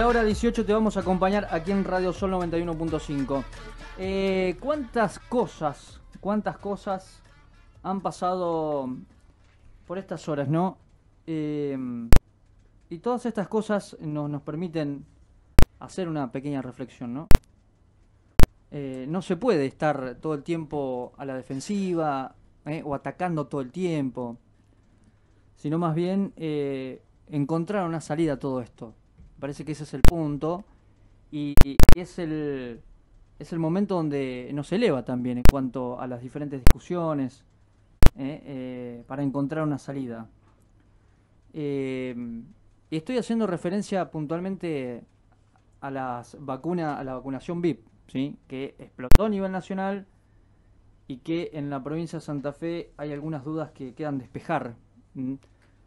la hora 18 te vamos a acompañar aquí en Radio Sol 91.5. Eh, ¿Cuántas cosas, cuántas cosas han pasado por estas horas, no? Em, y todas estas cosas nos, nos permiten hacer una pequeña reflexión, ¿no? Eh, no se puede estar todo el tiempo a la defensiva eh, o atacando todo el tiempo, sino más bien encontrar una salida a todo esto parece que ese es el punto. Y, es, el, es el momento donde nos eleva también en cuanto a las diferentes discusiones eh, eh, para encontrar una salida. y eh, estoy haciendo referencia puntualmente a, las vacuna, a la vacunación VIP, ¿sí? que explotó a nivel nacional y que en la provincia de Santa Fe hay algunas dudas que quedan despejar. Mm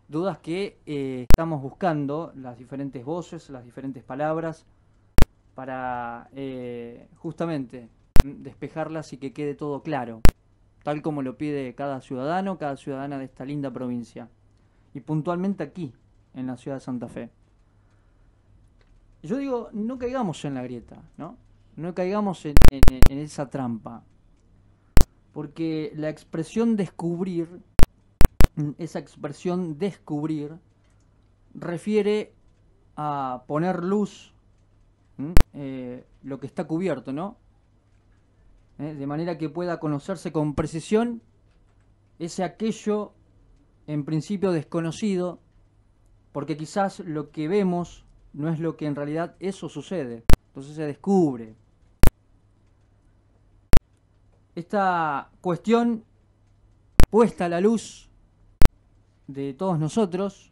dudas que eh, estamos buscando las diferentes voces, las diferentes palabras, para eh, justamente despejarlas y que quede todo claro, tal como lo pide cada ciudadano, cada ciudadana de esta linda provincia, y puntualmente aquí, en la ciudad de Santa Fe. Yo digo, no caigamos en la grieta, ¿no? No caigamos en esa trampa, porque la expresión descubrir esa expresión descubrir refiere a poner luz eh, lo que está cubierto, ¿no? ¿Eh? de manera que pueda conocerse con precisión ese aquello en principio desconocido, porque quizás lo que vemos no es lo que en realidad eso sucede, entonces se descubre. Esta cuestión puesta a la luz de todos nosotros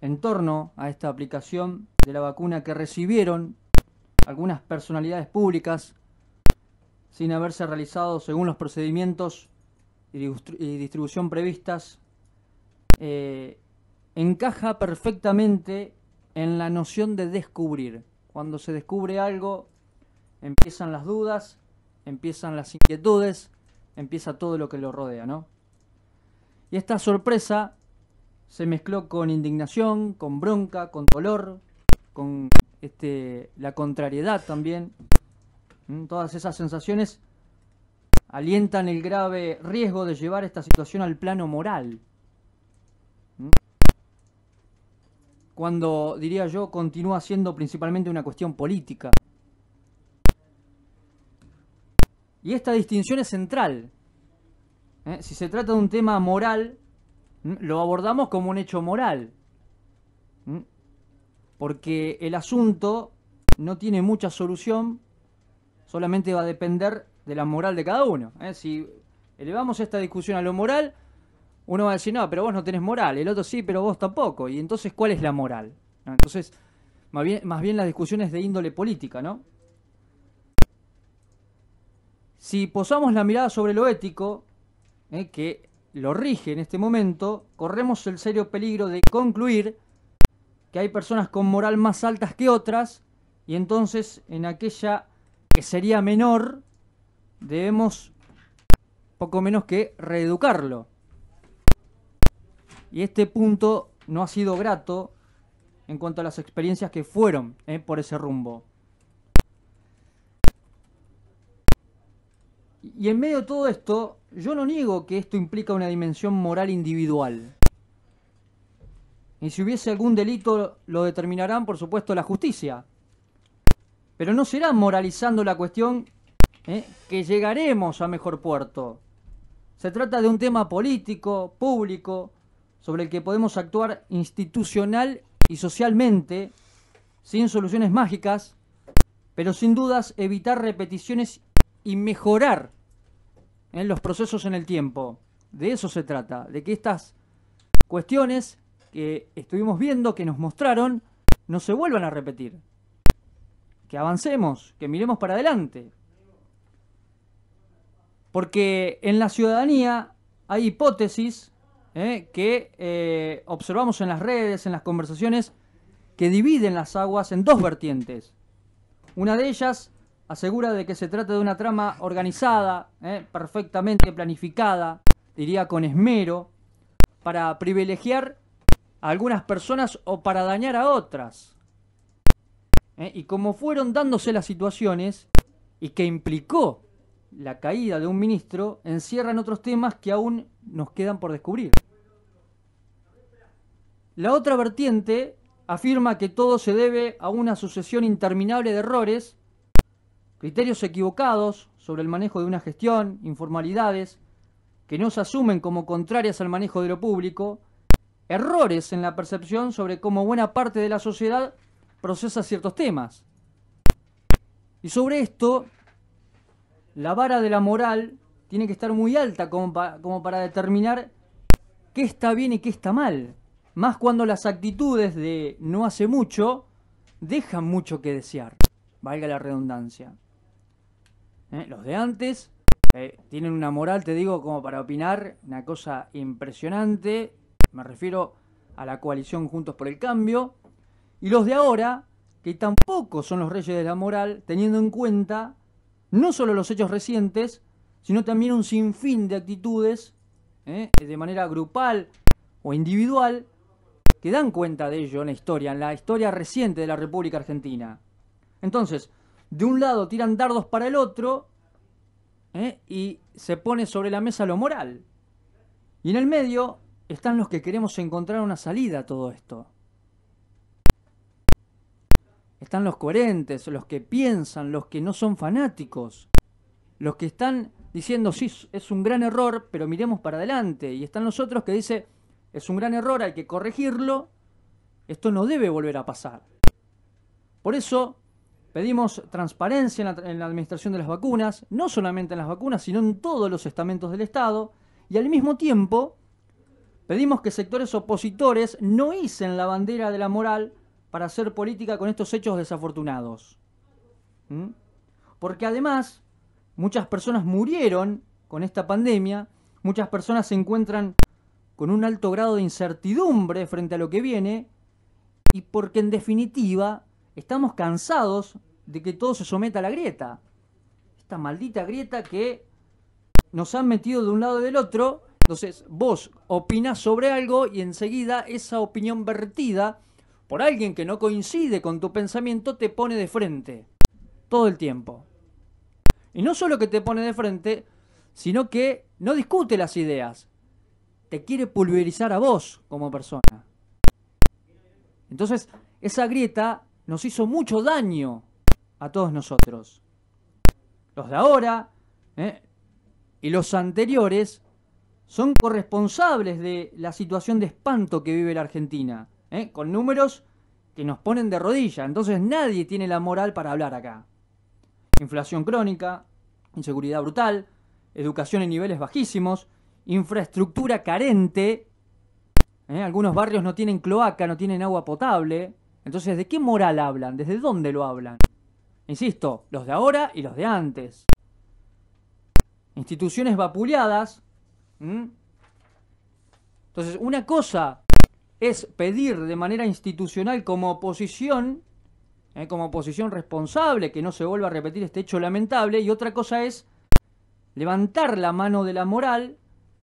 en torno a esta aplicación de la vacuna que recibieron algunas personalidades públicas sin haberse realizado según los procedimientos y distribución previstas, eh, encaja perfectamente en la noción de descubrir. Cuando se descubre algo, empiezan las dudas, empiezan las inquietudes, empieza todo lo que lo rodea, ¿no? Y esta sorpresa se mezcló con indignación, con bronca, con dolor, con este, la contrariedad también. Mm, todas esas sensaciones alientan el grave riesgo de llevar esta situación al plano moral. Mm. Cuando, diría yo, continúa siendo principalmente una cuestión política. Y esta distinción es central. ¿Eh? Si se trata de un tema moral, lo abordamos como un hecho moral. Porque el asunto no tiene mucha solución, solamente va a depender de la moral de cada uno. ¿eh? Si elevamos esta discusión a lo moral, uno va a decir, no, pero vos no tenés moral, el otro sí, pero vos tampoco. Y entonces, ¿cuál es la moral? Entonces, más bien, las discusiones de índole política, ¿no? Si posamos la mirada sobre lo ético, ¿eh? que lo rige en este momento, corremos el serio peligro de concluir que hay personas con moral más altas que otras y entonces en aquella que sería menor debemos poco menos que reeducarlo. Y este punto no ha sido grato en cuanto a las experiencias que fueron eh, por ese rumbo. Y en medio de todo esto, yo no niego que esto implica una dimensión moral individual. Y si hubiese algún delito, lo determinarán, por supuesto, la justicia. Pero no será moralizando la cuestión ¿eh? que llegaremos a mejor puerto. Se trata de un tema político, público, sobre el que podemos actuar institucional y socialmente, sin soluciones mágicas, pero sin dudas evitar repeticiones y mejorar en ¿eh? los procesos en el tiempo. De eso se trata, de que estas cuestiones que estuvimos viendo, que nos mostraron, no se vuelvan a repetir. Que avancemos, que miremos para adelante. Porque en la ciudadanía hay hipótesis ¿eh? que eh, observamos en las redes, en las conversaciones, que dividen las aguas en dos vertientes. Una de ellas asegura de que se trata de una trama organizada, ¿eh? perfectamente planificada, diría con esmero, para privilegiar a algunas personas o para dañar a otras. ¿eh? y como fueron dándose las situaciones y que implicó la caída de un ministro, encierran otros temas que aún nos quedan por descubrir. La otra vertiente afirma que todo se debe a una sucesión interminable de errores criterios equivocados sobre el manejo de una gestión, informalidades que no se asumen como contrarias al manejo de lo público, errores en la percepción sobre cómo buena parte de la sociedad procesa ciertos temas. Y sobre esto, la vara de la moral tiene que estar muy alta como, para determinar qué está bien y qué está mal. Más cuando las actitudes de no hace mucho dejan mucho que desear, valga la redundancia. ¿eh? los de antes. Eh, tienen una moral, te digo, como para opinar, una cosa impresionante. Me refiero a la coalición Juntos por el Cambio. Y los de ahora, que tampoco son los reyes de la moral, teniendo en cuenta no solo los hechos recientes, sino también un sinfín de actitudes, ¿eh? de manera grupal o individual, que dan cuenta de ello en la historia, en la historia reciente de la República Argentina. Entonces, de un lado tiran dardos para el otro ¿eh? y se pone sobre la mesa lo moral. Y en el medio están los que queremos encontrar una salida a todo esto. Están los coherentes, los que piensan, los que no son fanáticos, los que están diciendo, sí, es un gran error, pero miremos para adelante. Y están los otros que dicen, es un gran error, hay que corregirlo, esto no debe volver a pasar. Por eso Pedimos transparencia en la, administración de las vacunas, no solamente en las vacunas, sino en todos los estamentos del Estado, y al mismo tiempo pedimos que sectores opositores no hicen la bandera de la moral para hacer política con estos hechos desafortunados. ¿Mm? Porque además, muchas personas murieron con esta pandemia, muchas personas se encuentran con un alto grado de incertidumbre frente a lo que viene, y porque en definitiva estamos cansados de que todo se someta a la grieta. Esta maldita grieta que nos han metido de un lado y del otro. Entonces, vos opinás sobre algo y enseguida esa opinión vertida por alguien que no coincide con tu pensamiento te pone de frente. Todo el tiempo. Y no solo que te pone de frente, sino que no discute las ideas. Te quiere pulverizar a vos como persona. Entonces, esa grieta nos hizo mucho daño a todos nosotros. Los de ahora ¿eh? y los anteriores son corresponsables de la situación de espanto que vive la Argentina, ¿eh? con números que nos ponen de rodilla. Entonces nadie tiene la moral para hablar acá. Inflación crónica, inseguridad brutal, educación en niveles bajísimos, infraestructura carente. ¿eh? Algunos barrios no tienen cloaca, no tienen agua potable. Entonces, ¿de qué moral hablan? ¿Desde dónde lo hablan? Insisto, los de ahora y los de antes. Instituciones vapuleadas. Entonces, una cosa es pedir de manera institucional como oposición, ¿eh? como oposición responsable, que no se vuelva a repetir este hecho lamentable, y otra cosa es levantar la mano de la moral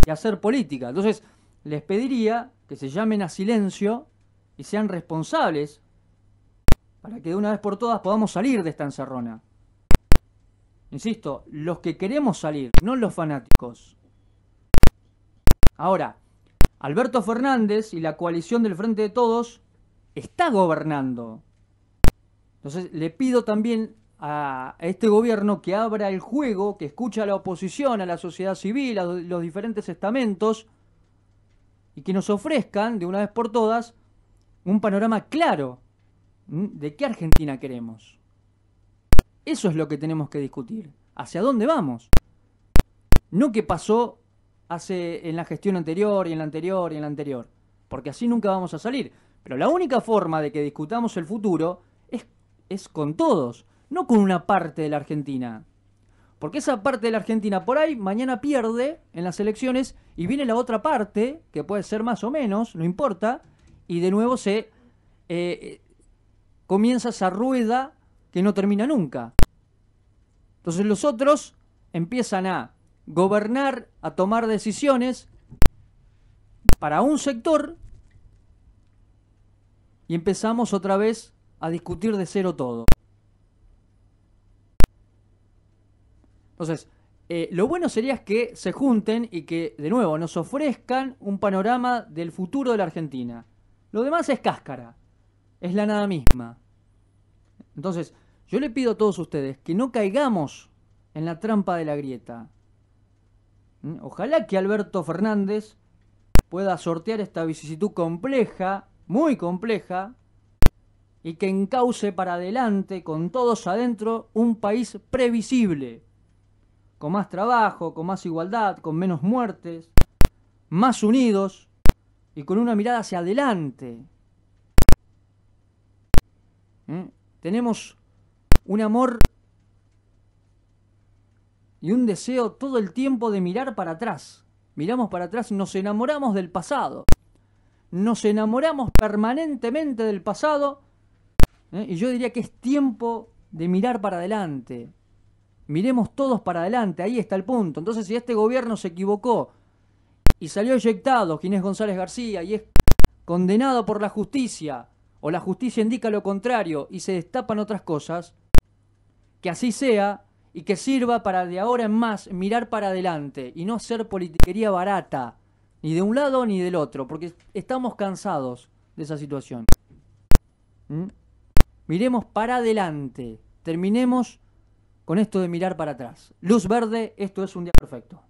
y hacer política. Entonces, les pediría que se llamen a silencio y sean responsables para que de una vez por todas podamos salir de esta encerrona. Insisto, los que queremos salir, no los fanáticos. Ahora, Alberto Fernández y la coalición del Frente de Todos está gobernando. Entonces le pido también a este gobierno que abra el juego, que escuche a la oposición, a la sociedad civil, a los diferentes estamentos, y que nos ofrezcan de una vez por todas un panorama claro ¿De qué Argentina queremos? Eso es lo que tenemos que discutir. ¿Hacia dónde vamos? No qué pasó hace en la gestión anterior y en la anterior y en la anterior, porque así nunca vamos a salir. Pero la única forma de que discutamos el futuro es, es con todos, no con una parte de la Argentina. Porque esa parte de la Argentina por ahí mañana pierde en las elecciones y viene la otra parte, que puede ser más o menos, no importa, y de nuevo se, eh, comienza esa rueda que no termina nunca. Entonces los otros empiezan a gobernar, a tomar decisiones para un sector y empezamos otra vez a discutir de cero todo. Entonces, eh, lo bueno sería que se junten y que, de nuevo, nos ofrezcan un panorama del futuro de la Argentina. Lo demás es cáscara es la nada misma. Entonces, yo le pido a todos ustedes que no caigamos en la trampa de la grieta. ¿Mm? Ojalá que Alberto Fernández pueda sortear esta vicisitud compleja, muy compleja, y que encauce para adelante, con todos adentro, un país previsible, con más trabajo, con más igualdad, con menos muertes, más unidos y con una mirada hacia adelante, ¿Mm? Tenemos un amor y un deseo todo el tiempo de mirar para atrás. Miramos para atrás, nos enamoramos del pasado. Nos enamoramos permanentemente del pasado. ¿eh? Y yo diría que es tiempo de mirar para adelante. Miremos todos para adelante, ahí está el punto. Entonces, si este gobierno se equivocó y salió eyectado Ginés González García y es condenado por la justicia o la justicia indica lo contrario y se destapan otras cosas, que así sea y que sirva para de ahora en más mirar para adelante y no ser politiquería barata, ni de un lado ni del otro, porque estamos cansados de esa situación. ¿Mm? Miremos para adelante, terminemos con esto de mirar para atrás. Luz verde, esto es un día perfecto.